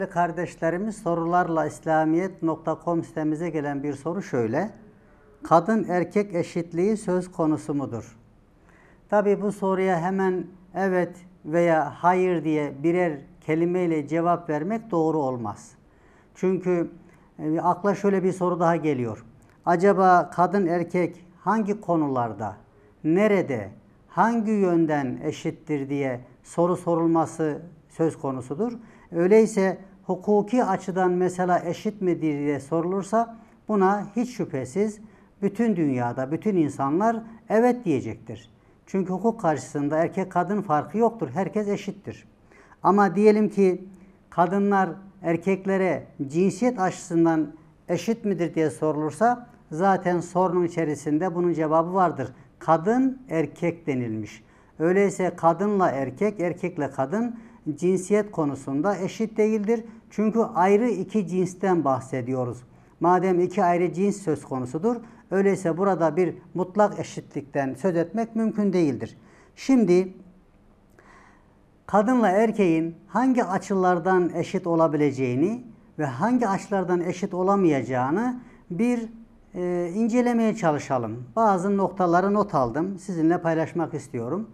Değerli kardeşlerimiz sorularla İslamiyet.com sitemize gelen bir soru şöyle. Kadın erkek eşitliği söz konusu mudur? Tabi bu soruya hemen evet veya hayır diye birer kelimeyle cevap vermek doğru olmaz. Çünkü e, akla şöyle bir soru daha geliyor. Acaba kadın erkek hangi konularda, nerede, hangi yönden eşittir diye soru sorulması söz konusudur. Öyleyse hukuki açıdan mesela eşit midir diye sorulursa buna hiç şüphesiz bütün dünyada bütün insanlar evet diyecektir. Çünkü hukuk karşısında erkek kadın farkı yoktur. Herkes eşittir. Ama diyelim ki kadınlar erkeklere cinsiyet açısından eşit midir diye sorulursa zaten sorunun içerisinde bunun cevabı vardır. Kadın erkek denilmiş. Öyleyse kadınla erkek, erkekle kadın cinsiyet konusunda eşit değildir. Çünkü ayrı iki cinsten bahsediyoruz. Madem iki ayrı cins söz konusudur, öyleyse burada bir mutlak eşitlikten söz etmek mümkün değildir. Şimdi kadınla erkeğin hangi açılardan eşit olabileceğini ve hangi açılardan eşit olamayacağını bir e, incelemeye çalışalım. Bazı noktaları not aldım, sizinle paylaşmak istiyorum.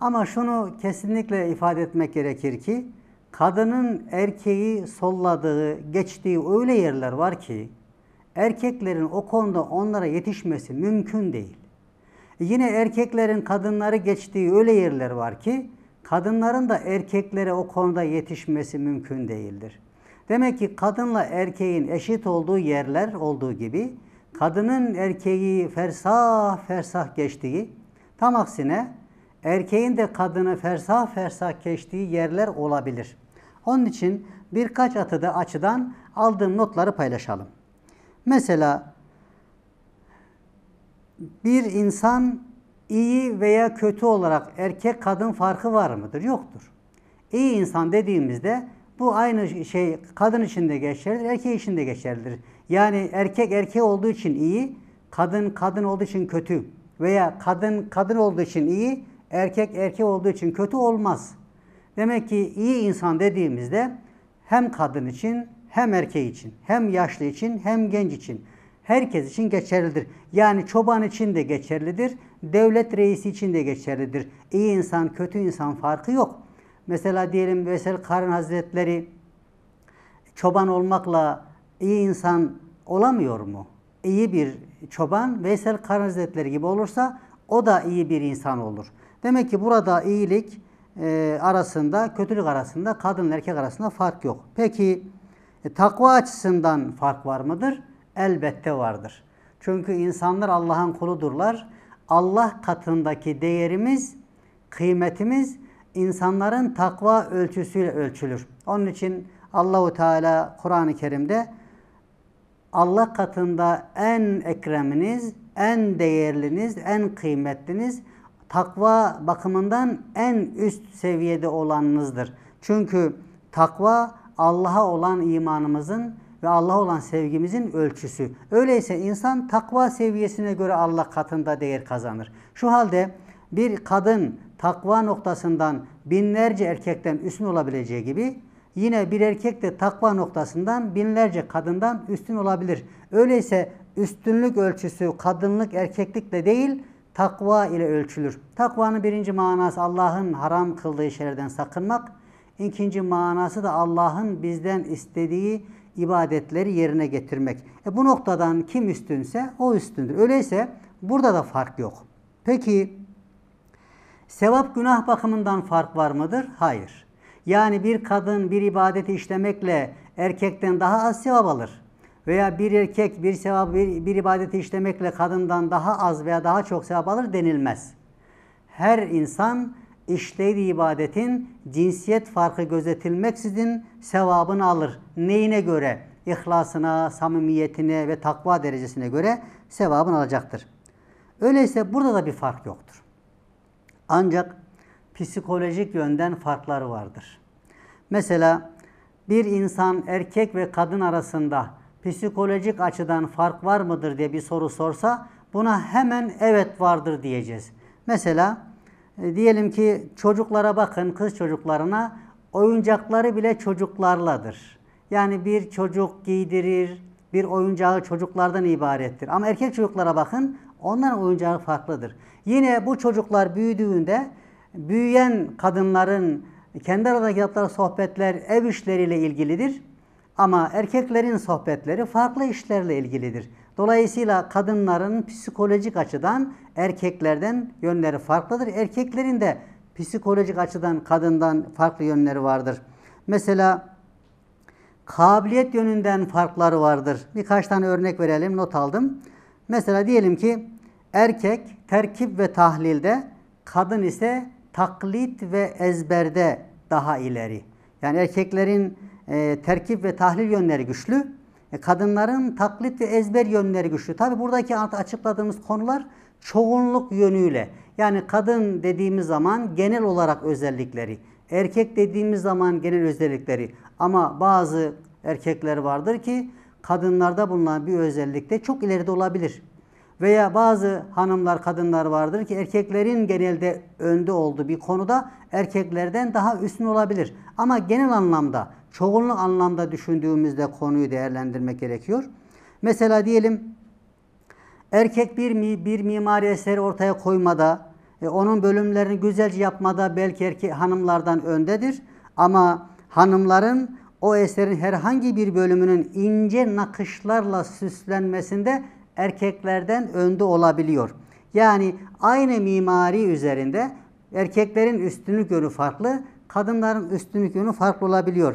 Ama şunu kesinlikle ifade etmek gerekir ki kadının erkeği solladığı, geçtiği öyle yerler var ki erkeklerin o konuda onlara yetişmesi mümkün değil. Yine erkeklerin kadınları geçtiği öyle yerler var ki kadınların da erkeklere o konuda yetişmesi mümkün değildir. Demek ki kadınla erkeğin eşit olduğu yerler olduğu gibi kadının erkeği fersah fersah geçtiği tam aksine erkeğin de kadını fersah fersah geçtiği yerler olabilir. Onun için birkaç atıda açıdan aldığım notları paylaşalım. Mesela bir insan iyi veya kötü olarak erkek kadın farkı var mıdır? Yoktur. İyi insan dediğimizde bu aynı şey kadın için de geçerlidir, erkek için de geçerlidir. Yani erkek erkek olduğu için iyi, kadın kadın olduğu için kötü veya kadın kadın olduğu için iyi, erkek erkek olduğu için kötü olmaz. Demek ki iyi insan dediğimizde hem kadın için hem erkeği için, hem yaşlı için, hem genç için, herkes için geçerlidir. Yani çoban için de geçerlidir, devlet reisi için de geçerlidir. İyi insan, kötü insan farkı yok. Mesela diyelim Vesel Karın Hazretleri çoban olmakla iyi insan olamıyor mu? İyi bir çoban Veysel Karın Hazretleri gibi olursa o da iyi bir insan olur. Demek ki burada iyilik e, arasında, kötülük arasında, kadın erkek arasında fark yok. Peki e, takva açısından fark var mıdır? Elbette vardır. Çünkü insanlar Allah'ın kuludurlar. Allah katındaki değerimiz, kıymetimiz insanların takva ölçüsüyle ölçülür. Onun için Allahu Teala Kur'an-ı Kerim'de Allah katında en ekreminiz, en değerliniz, en kıymetliniz takva bakımından en üst seviyede olanınızdır. Çünkü takva Allah'a olan imanımızın ve Allah'a olan sevgimizin ölçüsü. Öyleyse insan takva seviyesine göre Allah katında değer kazanır. Şu halde bir kadın takva noktasından binlerce erkekten üstün olabileceği gibi yine bir erkek de takva noktasından binlerce kadından üstün olabilir. Öyleyse üstünlük ölçüsü kadınlık erkeklikle değil, takva ile ölçülür. Takvanın birinci manası Allah'ın haram kıldığı şeylerden sakınmak. İkinci manası da Allah'ın bizden istediği ibadetleri yerine getirmek. E bu noktadan kim üstünse o üstündür. Öyleyse burada da fark yok. Peki sevap günah bakımından fark var mıdır? Hayır. Yani bir kadın bir ibadeti işlemekle erkekten daha az sevap alır veya bir erkek bir sevap bir, bir ibadeti işlemekle kadından daha az veya daha çok sevap alır denilmez. Her insan işlediği ibadetin cinsiyet farkı gözetilmeksizin sevabını alır. Neyine göre? İhlasına, samimiyetine ve takva derecesine göre sevabını alacaktır. Öyleyse burada da bir fark yoktur. Ancak psikolojik yönden farkları vardır. Mesela bir insan erkek ve kadın arasında psikolojik açıdan fark var mıdır diye bir soru sorsa buna hemen evet vardır diyeceğiz. Mesela e, diyelim ki çocuklara bakın kız çocuklarına oyuncakları bile çocuklarladır. Yani bir çocuk giydirir, bir oyuncağı çocuklardan ibarettir. Ama erkek çocuklara bakın onların oyuncağı farklıdır. Yine bu çocuklar büyüdüğünde büyüyen kadınların kendi aradaki yaptıkları sohbetler ev işleriyle ilgilidir ama erkeklerin sohbetleri farklı işlerle ilgilidir. Dolayısıyla kadınların psikolojik açıdan erkeklerden yönleri farklıdır. Erkeklerin de psikolojik açıdan kadından farklı yönleri vardır. Mesela kabiliyet yönünden farkları vardır. Birkaç tane örnek verelim, not aldım. Mesela diyelim ki erkek terkip ve tahlilde, kadın ise taklit ve ezberde daha ileri. Yani erkeklerin e, terkip ve tahlil yönleri güçlü. E, kadınların taklit ve ezber yönleri güçlü. Tabi buradaki açıkladığımız konular çoğunluk yönüyle. Yani kadın dediğimiz zaman genel olarak özellikleri, erkek dediğimiz zaman genel özellikleri ama bazı erkekler vardır ki kadınlarda bulunan bir özellikte çok ileride olabilir. Veya bazı hanımlar, kadınlar vardır ki erkeklerin genelde önde olduğu bir konuda erkeklerden daha üstün olabilir. Ama genel anlamda, çoğunluk anlamda düşündüğümüzde konuyu değerlendirmek gerekiyor. Mesela diyelim erkek bir, bir mimari eseri ortaya koymada, e, onun bölümlerini güzelce yapmada belki erkek hanımlardan öndedir. Ama hanımların o eserin herhangi bir bölümünün ince nakışlarla süslenmesinde erkeklerden önde olabiliyor. Yani aynı mimari üzerinde erkeklerin üstünlük yönü farklı, kadınların üstünlük yönü farklı olabiliyor.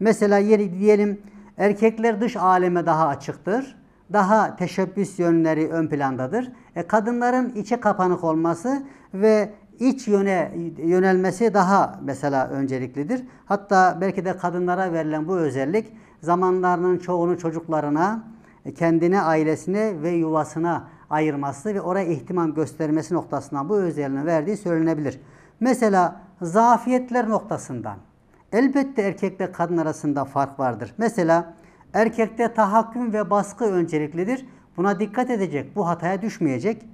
Mesela yeri diyelim erkekler dış aleme daha açıktır. Daha teşebbüs yönleri ön plandadır. E, kadınların içe kapanık olması ve iç yöne yönelmesi daha mesela önceliklidir. Hatta belki de kadınlara verilen bu özellik zamanlarının çoğunu çocuklarına, e, kendine, ailesine ve yuvasına ayırması ve oraya ihtimam göstermesi noktasından bu özelliğini verdiği söylenebilir. Mesela zafiyetler noktasından. Elbette erkekle kadın arasında fark vardır. Mesela erkekte tahakküm ve baskı önceliklidir. Buna dikkat edecek, bu hataya düşmeyecek.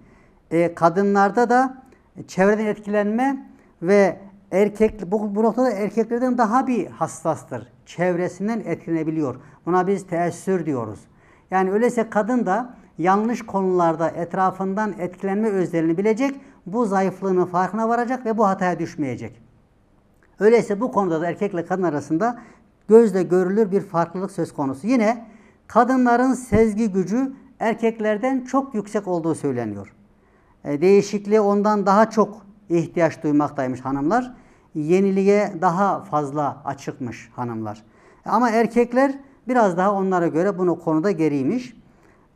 E, kadınlarda da çevreden etkilenme ve erkek bu, bu noktada erkeklerden daha bir hassastır. Çevresinden etkilenebiliyor. Buna biz teessür diyoruz. Yani öyleyse kadın da yanlış konularda etrafından etkilenme özlerini bilecek, bu zayıflığının farkına varacak ve bu hataya düşmeyecek. Öyleyse bu konuda da erkekle kadın arasında gözle görülür bir farklılık söz konusu. Yine kadınların sezgi gücü erkeklerden çok yüksek olduğu söyleniyor. E, Değişikliği ondan daha çok ihtiyaç duymaktaymış hanımlar. Yeniliğe daha fazla açıkmış hanımlar. Ama erkekler biraz daha onlara göre bunu konuda geriymiş.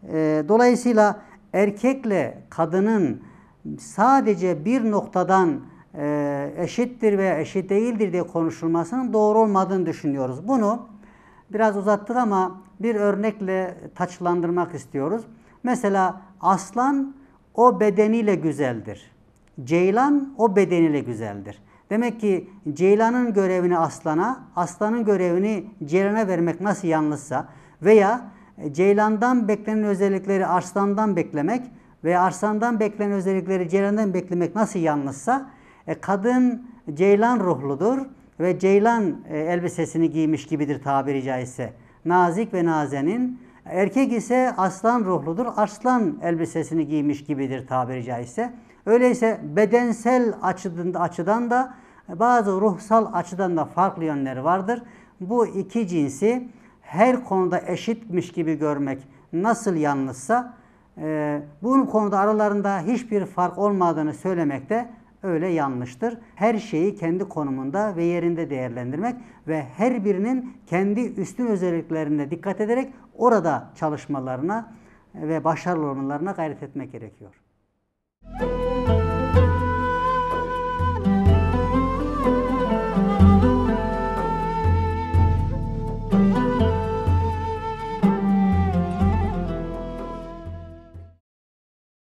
Ee, dolayısıyla erkekle kadının sadece bir noktadan e, eşittir veya eşit değildir diye konuşulmasının doğru olmadığını düşünüyoruz. Bunu biraz uzattık ama bir örnekle taçlandırmak istiyoruz. Mesela aslan o bedeniyle güzeldir. Ceylan o bedeniyle güzeldir. Demek ki ceylanın görevini aslana, aslanın görevini ceylana vermek nasıl yanlışsa veya e, ceylandan beklenen özellikleri arslandan beklemek veya arslandan beklenen özellikleri ceylandan beklemek nasıl yanlışsa e, kadın ceylan ruhludur ve ceylan e, elbisesini giymiş gibidir tabiri caizse. Nazik ve nazenin erkek ise aslan ruhludur. Aslan elbisesini giymiş gibidir tabiri caizse. Öyleyse bedensel açıdan, açıdan da e, bazı ruhsal açıdan da farklı yönleri vardır. Bu iki cinsi her konuda eşitmiş gibi görmek nasıl yanlışsa e, bunun konuda aralarında hiçbir fark olmadığını söylemek de öyle yanlıştır. Her şeyi kendi konumunda ve yerinde değerlendirmek ve her birinin kendi üstün özelliklerine dikkat ederek orada çalışmalarına ve başarılı olmalarına gayret etmek gerekiyor.